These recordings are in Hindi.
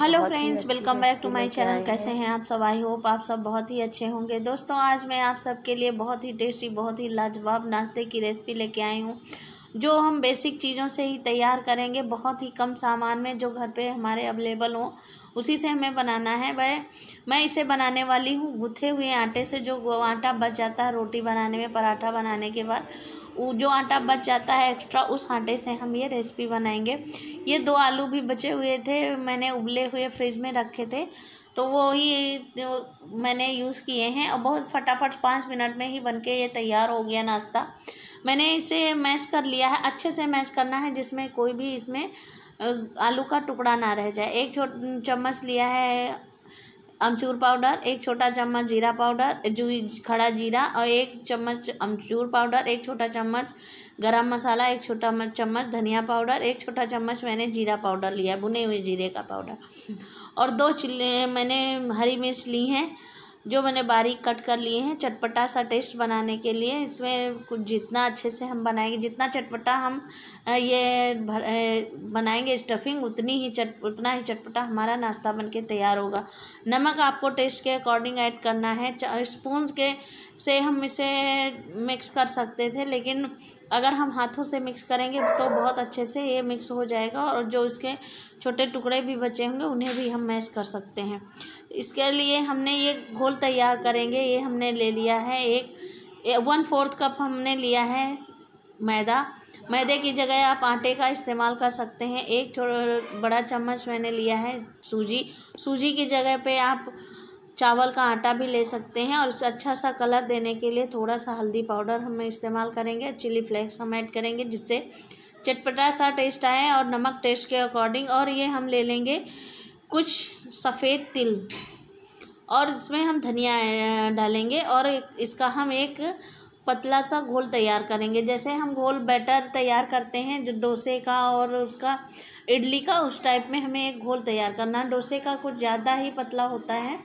hello friends welcome back to my channel कैसे हैं आप सब आई होप आप सब बहुत ही अच्छे होंगे दोस्तों आज मैं आप सबके लिए बहुत ही टेस्टी बहुत ही लाजवाब नाश्ते की रेसिपी लेके आई हूँ जो हम बेसिक चीज़ों से ही तैयार करेंगे बहुत ही कम सामान में जो घर पे हमारे अवेलेबल हो उसी से हमें बनाना है वह मैं इसे बनाने वाली हूँ गुथे हुए आटे से जो आटा बच जाता है रोटी बनाने में पराठा बनाने के बाद जो आटा बच जाता है एक्स्ट्रा उस आटे से हम ये रेसिपी बनाएंगे ये दो आलू भी बचे हुए थे मैंने उबले हुए फ्रिज में रखे थे तो वो ही मैंने यूज़ किए हैं और बहुत फटाफट पाँच मिनट में ही बन के ये तैयार हो गया नाश्ता मैंने इसे मैश कर लिया है अच्छे से मैश करना है जिसमें कोई भी इसमें आलू का टुकड़ा ना रह जाए एक छोट चम्मच लिया है अमचूर पाउडर एक छोटा चम्मच जीरा पाउडर जू खड़ा जीरा और एक चम्मच अमचूर पाउडर एक छोटा चम्मच गरम मसाला एक छोटा चम्मच धनिया पाउडर एक छोटा चम्मच मैंने जीरा पाउडर लिया भुने हुए जीरे का पाउडर और दो चिल्ले मैंने हरी मिर्च ली हैं जो मैंने बारीक कट कर लिए हैं चटपटा सा टेस्ट बनाने के लिए इसमें कुछ जितना अच्छे से हम बनाएंगे जितना चटपटा हम ये भर, बनाएंगे स्टफिंग उतनी ही चट उतना ही चटपटा हमारा नाश्ता बन के तैयार होगा नमक आपको टेस्ट के अकॉर्डिंग ऐड करना है स्पून के से हम इसे मिक्स कर सकते थे लेकिन अगर हम हाथों से मिक्स करेंगे तो बहुत अच्छे से ये मिक्स हो जाएगा और जो इसके छोटे टुकड़े भी बचे होंगे उन्हें भी हम मैश कर सकते हैं इसके लिए हमने ये घोल तैयार करेंगे ये हमने ले लिया है एक वन फोर्थ कप हमने लिया है मैदा मैदे की जगह आप आटे का इस्तेमाल कर सकते हैं एक बड़ा चम्मच मैंने लिया है सूजी सूजी की जगह पे आप चावल का आटा भी ले सकते हैं और इसे अच्छा सा कलर देने के लिए थोड़ा सा हल्दी पाउडर हम इस्तेमाल करेंगे चिली फ्लेक्स हम ऐड करेंगे जिससे चटपटा सा टेस्ट आए और नमक टेस्ट के अकॉर्डिंग और ये हम ले लेंगे कुछ सफ़ेद तिल और इसमें हम धनिया डालेंगे और इसका हम एक पतला सा घोल तैयार करेंगे जैसे हम घोल बैटर तैयार करते हैं जो डोसे का और उसका इडली का उस टाइप में हमें एक घोल तैयार करना डोसे का कुछ ज़्यादा ही पतला होता है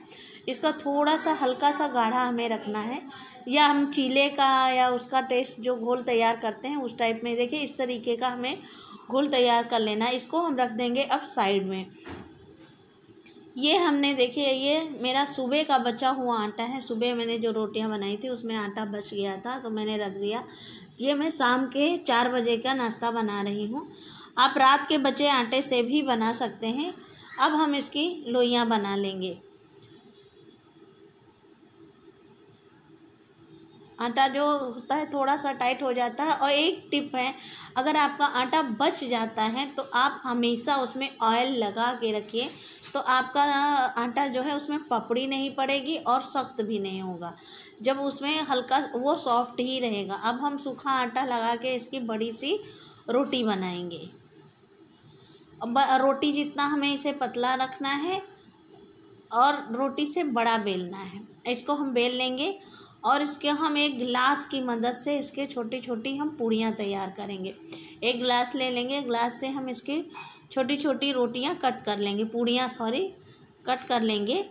इसका थोड़ा सा हल्का सा गाढ़ा हमें रखना है या हम चीले का या उसका टेस्ट जो घोल तैयार करते हैं उस टाइप में देखिए इस तरीके का हमें घोल तैयार कर लेना है इसको हम रख देंगे अब साइड में ये हमने देखिए ये मेरा सुबह का बचा हुआ आटा है सुबह मैंने जो रोटियां बनाई थी उसमें आटा बच गया था तो मैंने रख दिया ये मैं शाम के चार बजे का नाश्ता बना रही हूँ आप रात के बचे आटे से भी बना सकते हैं अब हम इसकी लोइयाँ बना लेंगे आटा जो होता है थोड़ा सा टाइट हो जाता है और एक टिप है अगर आपका आटा बच जाता है तो आप हमेशा उसमें ऑयल लगा के रखिए तो आपका आटा जो है उसमें पपड़ी नहीं पड़ेगी और सख्त भी नहीं होगा जब उसमें हल्का वो सॉफ्ट ही रहेगा अब हम सूखा आटा लगा के इसकी बड़ी सी रोटी बनाएंगे रोटी जितना हमें इसे पतला रखना है और रोटी से बड़ा बेलना है इसको हम बेल लेंगे और इसके हम एक गिलास की मदद से इसके छोटी छोटी हम पूड़ियाँ तैयार करेंगे एक गिलास ले लेंगे गिलास से हम इसकी छोटी छोटी रोटियाँ कट कर लेंगे पूड़ियाँ सॉरी कट कर लेंगे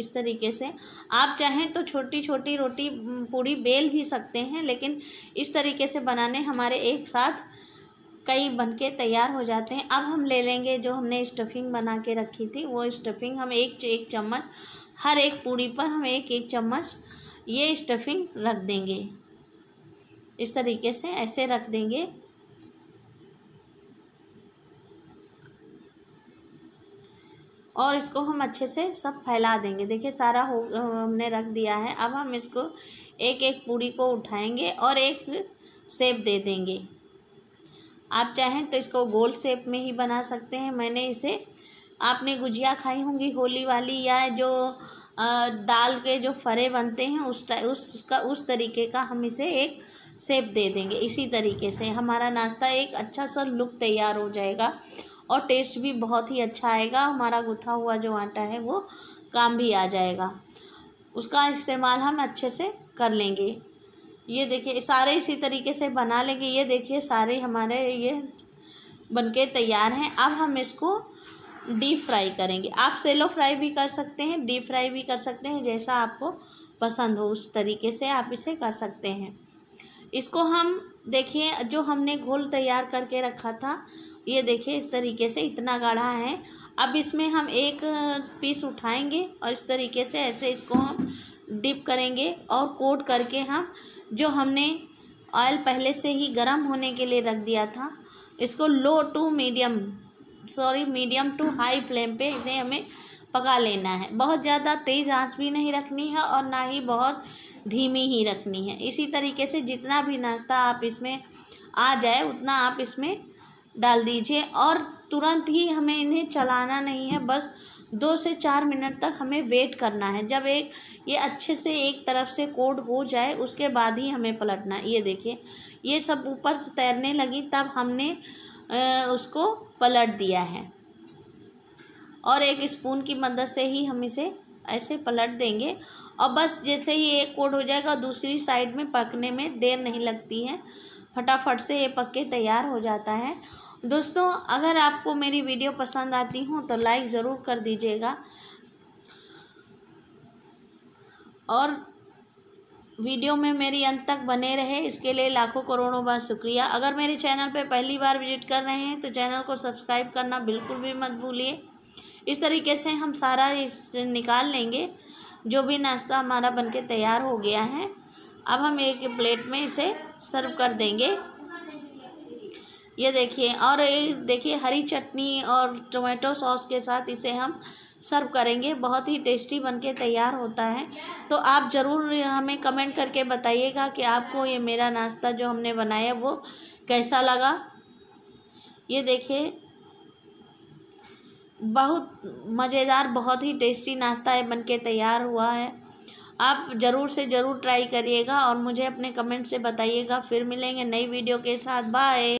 इस तरीके से आप चाहें तो छोटी छोटी रोटी पूड़ी बेल भी सकते हैं लेकिन इस तरीके से बनाने हमारे एक साथ कई बनके तैयार हो जाते हैं अब हम ले लेंगे जो हमने स्टफिंग बना के रखी थी वो स्टफिंग हम एक एक चम्मच हर एक पूड़ी पर हम एक एक चम्मच ये स्टफिंग रख देंगे इस तरीके से ऐसे रख देंगे और इसको हम अच्छे से सब फैला देंगे देखिए सारा हो हमने रख दिया है अब हम इसको एक एक पूड़ी को उठाएंगे और एक सेब दे देंगे आप चाहें तो इसको गोल शेप में ही बना सकते हैं मैंने इसे आपने गुजिया खाई होंगी होली वाली या जो आ, दाल के जो फरे बनते हैं उस उसका उस तरीके का हम इसे एक सेप दे देंगे इसी तरीके से हमारा नाश्ता एक अच्छा सा लुक तैयार हो जाएगा और टेस्ट भी बहुत ही अच्छा आएगा हमारा गुथा हुआ जो आटा है वो काम भी आ जाएगा उसका इस्तेमाल हम अच्छे से कर लेंगे ये देखिए सारे इसी तरीके से बना लेंगे ये देखिए सारे हमारे ये बनके तैयार हैं अब हम इसको डीप फ्राई करेंगे आप सेलो फ्राई भी कर सकते हैं डीप फ्राई भी कर सकते हैं जैसा आपको पसंद हो उस तरीके से आप इसे कर सकते हैं इसको हम देखिए जो हमने घोल तैयार करके रखा था ये देखिए इस तरीके से इतना गाढ़ा है अब इसमें हम एक पीस उठाएंगे और इस तरीके से ऐसे इसको हम डिप करेंगे और कोट करके हम जो हमने ऑयल पहले से ही गर्म होने के लिए रख दिया था इसको low to medium sorry medium to high flame पे इसे हमें पका लेना है बहुत ज़्यादा तेज़ आंच भी नहीं रखनी है और ना ही बहुत धीमी ही रखनी है इसी तरीके से जितना भी नाश्ता आप इसमें आ जाए उतना आप इसमें डाल दीजिए और तुरंत ही हमें इन्हें चलाना नहीं है बस दो से चार मिनट तक हमें वेट करना है जब एक ये अच्छे से एक तरफ से कोड हो जाए उसके बाद ही हमें पलटना ये देखिए ये सब ऊपर से तैरने लगी तब हमने उसको पलट दिया है और एक स्पून की मदद से ही हम इसे ऐसे पलट देंगे और बस जैसे ही एक कोड हो जाएगा दूसरी साइड में पकने में देर नहीं लगती है फटाफट से ये पक के तैयार हो जाता है दोस्तों अगर आपको मेरी वीडियो पसंद आती हो तो लाइक ज़रूर कर दीजिएगा और वीडियो में मेरी अंत तक बने रहे इसके लिए लाखों करोड़ों बार शुक्रिया अगर मेरे चैनल पर पहली बार विजिट कर रहे हैं तो चैनल को सब्सक्राइब करना बिल्कुल भी मत भूलिए इस तरीके से हम सारा निकाल लेंगे जो भी नाश्ता हमारा बनके तैयार हो गया है अब हम एक प्लेट में इसे सर्व कर देंगे ये देखिए और ये देखिए हरी चटनी और टोमेटो सॉस के साथ इसे हम सर्व करेंगे बहुत ही टेस्टी बनके तैयार होता है तो आप ज़रूर हमें कमेंट करके बताइएगा कि आपको ये मेरा नाश्ता जो हमने बनाया वो कैसा लगा ये देखिए बहुत मज़ेदार बहुत ही टेस्टी नाश्ता है बनके तैयार हुआ है आप ज़रूर से ज़रूर ट्राई करिएगा और मुझे अपने कमेंट से बताइएगा फिर मिलेंगे नई वीडियो के साथ बाय